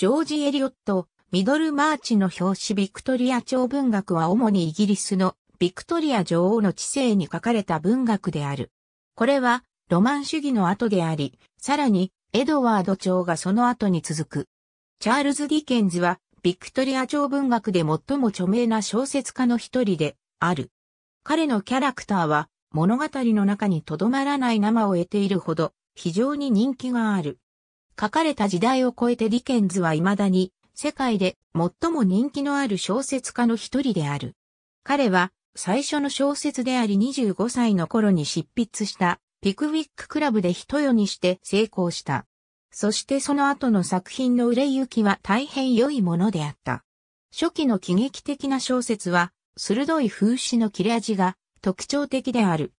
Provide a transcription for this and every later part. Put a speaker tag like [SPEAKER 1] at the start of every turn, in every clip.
[SPEAKER 1] ジョージ・エリオット、ミドルマーチの表紙ビクトリア朝文学は主にイギリスのビクトリア女王の知性に書かれた文学である。これはロマン主義の後であり、さらにエドワード朝がその後に続く。チャールズ・ディケンズはビクトリア朝文学で最も著名な小説家の一人である。彼のキャラクターは物語の中にとどまらない生を得ているほど非常に人気がある。書かれた時代を超えてディケンズは未だに世界で最も人気のある小説家の一人である。彼は最初の小説であり25歳の頃に執筆したピクウィッククラブで一夜にして成功した。そしてその後の作品の売れ行きは大変良いものであった。初期の喜劇的な小説は、鋭い風刺の切れ味が特徴的である。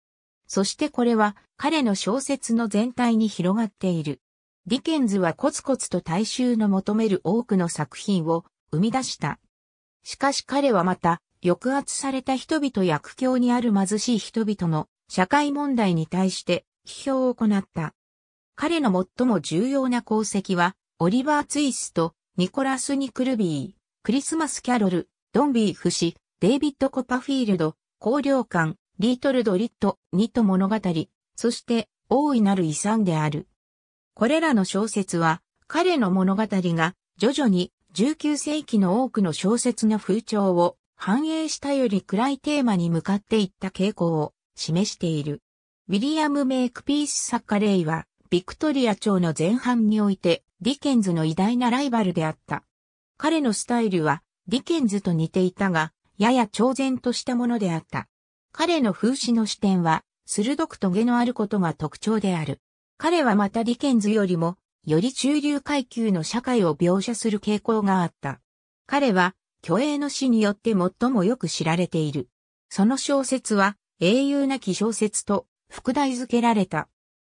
[SPEAKER 1] そしてこれは彼の小説の全体に広がっている。ディケンズはコツコツと大衆の求める多くの作品を生み出した。しかし彼はまた、抑圧された人々や苦境にある貧しい人々の社会問題に対して批評を行った。彼の最も重要な功績は、オリバー・ツイスト、ニコラス・ニクルビー、クリスマス・キャロル、ドンビーフ氏、デイビッド・コパフィールド、高領館、リートルド・リットにと物語、そして大いなる遺産である。これらの小説は、彼の物語が徐々に19世紀の多くの小説の風潮を反映したより暗いテーマに向かっていった傾向を示している。ウィリアム・メイクピース作家レイは、ビクトリア朝の前半において、ディケンズの偉大なライバルであった。彼のスタイルは、ディケンズと似ていたが、やや超然としたものであった。彼の風刺の視点は、鋭くトゲのあることが特徴である。彼はまたディケンズよりも、より中流階級の社会を描写する傾向があった。彼は、虚栄の死によって最もよく知られている。その小説は、英雄なき小説と、副題付けられた。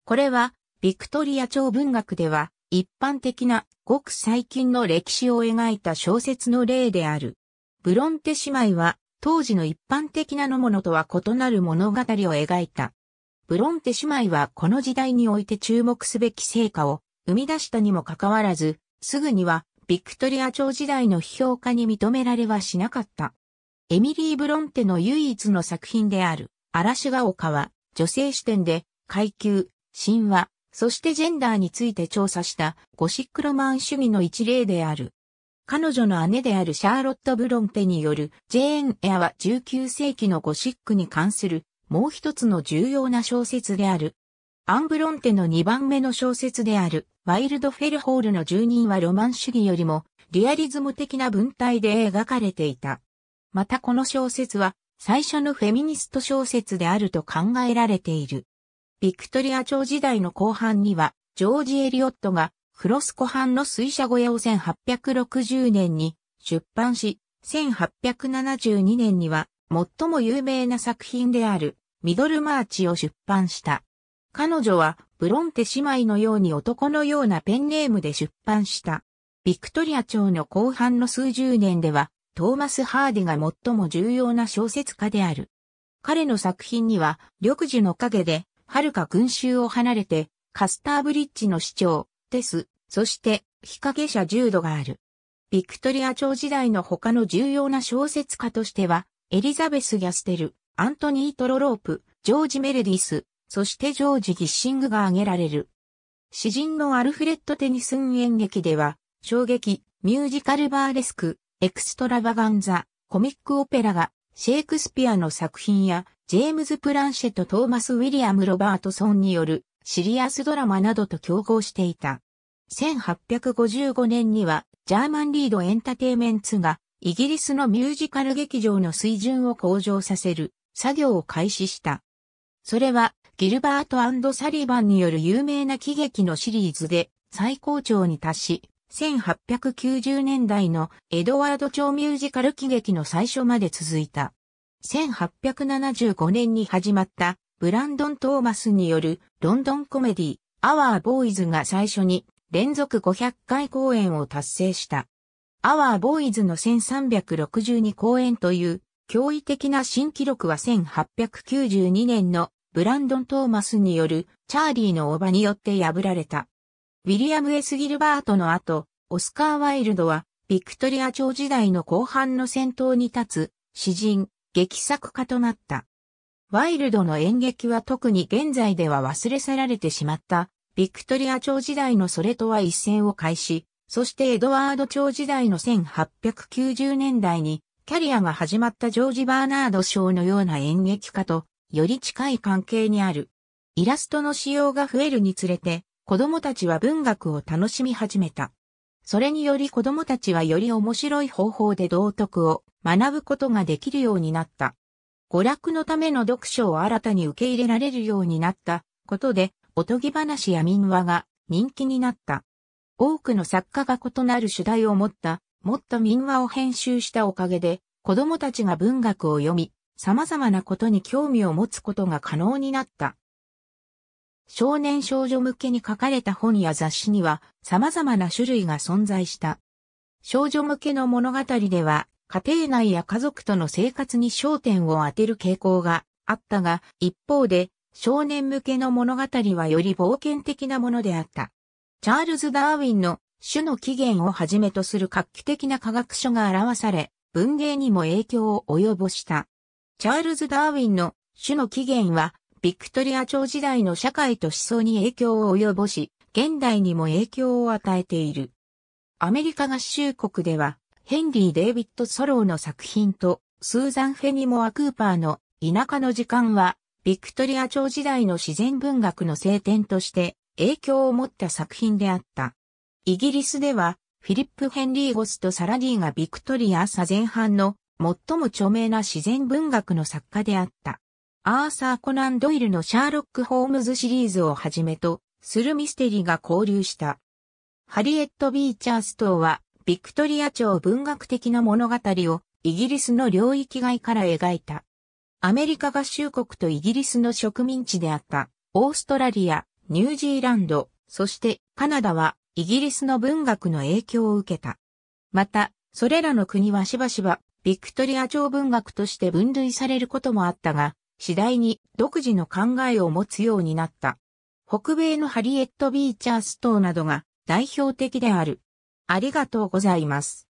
[SPEAKER 1] これは、ビクトリア朝文学では、一般的な、ごく最近の歴史を描いた小説の例である。ブロンテ姉妹は、当時の一般的なのものとは異なる物語を描いた。ブロンテ姉妹はこの時代において注目すべき成果を生み出したにもかかわらず、すぐにはビクトリア朝時代の批評家に認められはしなかった。エミリー・ブロンテの唯一の作品である、嵐が丘は、女性視点で、階級、神話、そしてジェンダーについて調査したゴシックロマン主義の一例である。彼女の姉であるシャーロット・ブロンテによるジェーン・エアは19世紀のゴシックに関するもう一つの重要な小説である。アン・ブロンテの2番目の小説である、ワイルドフェルホールの住人はロマン主義よりも、リアリズム的な文体で描かれていた。またこの小説は、最初のフェミニスト小説であると考えられている。ビクトリア朝時代の後半には、ジョージ・エリオットが、フロスコ畔の水車小屋を1860年に出版し、1872年には、最も有名な作品である、ミドルマーチを出版した。彼女は、ブロンテ姉妹のように男のようなペンネームで出版した。ビクトリア朝の後半の数十年では、トーマス・ハーディが最も重要な小説家である。彼の作品には、緑樹の陰で、遥か群衆を離れて、カスターブリッジの市長、テス、そして、日陰者重度がある。ビクトリア朝時代の他の重要な小説家としては、エリザベス・ギャステル、アントニー・トロロープ、ジョージ・メレディス、そしてジョージ・ギッシングが挙げられる。詩人のアルフレッド・テニスン演劇では、衝撃、ミュージカルバーレスク、エクストラバガンザ、コミックオペラが、シェイクスピアの作品や、ジェームズ・プランシェとトーマス・ウィリアム・ロバートソンによるシリアスドラマなどと競合していた。1855年には、ジャーマン・リード・エンタテイメンツが、イギリスのミュージカル劇場の水準を向上させる、作業を開始した。それは、ギルバートサリバンによる有名な喜劇のシリーズで最高潮に達し、1890年代のエドワード超ミュージカル喜劇の最初まで続いた。1875年に始まったブランドン・トーマスによるロンドンコメディアワー・ボーイズが最初に連続500回公演を達成した。アワー・ボーイズの1362公演という驚異的な新記録は1892年のブランドン・トーマスによるチャーリーのおばによって破られた。ウィリアム・エス・ギルバートの後、オスカー・ワイルドは、ビクトリア朝時代の後半の先頭に立つ、詩人、劇作家となった。ワイルドの演劇は特に現在では忘れ去られてしまった、ビクトリア朝時代のそれとは一線を開し、そしてエドワード朝時代の1890年代にキャリアが始まったジョージ・バーナード・賞のような演劇家と、より近い関係にある。イラストの使用が増えるにつれて、子供たちは文学を楽しみ始めた。それにより子供たちはより面白い方法で道徳を学ぶことができるようになった。娯楽のための読書を新たに受け入れられるようになったことで、おとぎ話や民話が人気になった。多くの作家が異なる主題を持ったもっと民話を編集したおかげで、子供たちが文学を読み、様々なことに興味を持つことが可能になった。少年少女向けに書かれた本や雑誌には様々な種類が存在した。少女向けの物語では、家庭内や家族との生活に焦点を当てる傾向があったが、一方で、少年向けの物語はより冒険的なものであった。チャールズ・ダーウィンの種の起源をはじめとする画期的な科学書が表され、文芸にも影響を及ぼした。チャールズ・ダーウィンの種の起源は、ビクトリア朝時代の社会と思想に影響を及ぼし、現代にも影響を与えている。アメリカ合衆国では、ヘンリー・デイビッド・ソローの作品と、スーザン・フェニモア・クーパーの田舎の時間は、ビクトリア朝時代の自然文学の聖典として影響を持った作品であった。イギリスでは、フィリップ・ヘンリー・ゴスとサラディがビクトリア朝前半の最も著名な自然文学の作家であった。アーサー・コナン・ドイルのシャーロック・ホームズシリーズをはじめとするミステリーが交流した。ハリエット・ビーチャーストーは、ビクトリア朝文学的な物語をイギリスの領域外から描いた。アメリカ合衆国とイギリスの植民地であったオーストラリア、ニュージーランド、そしてカナダはイギリスの文学の影響を受けた。また、それらの国はしばしば、ビクトリア朝文学として分類されることもあったが、次第に独自の考えを持つようになった。北米のハリエット・ビーチャーストーなどが代表的である。ありがとうございます。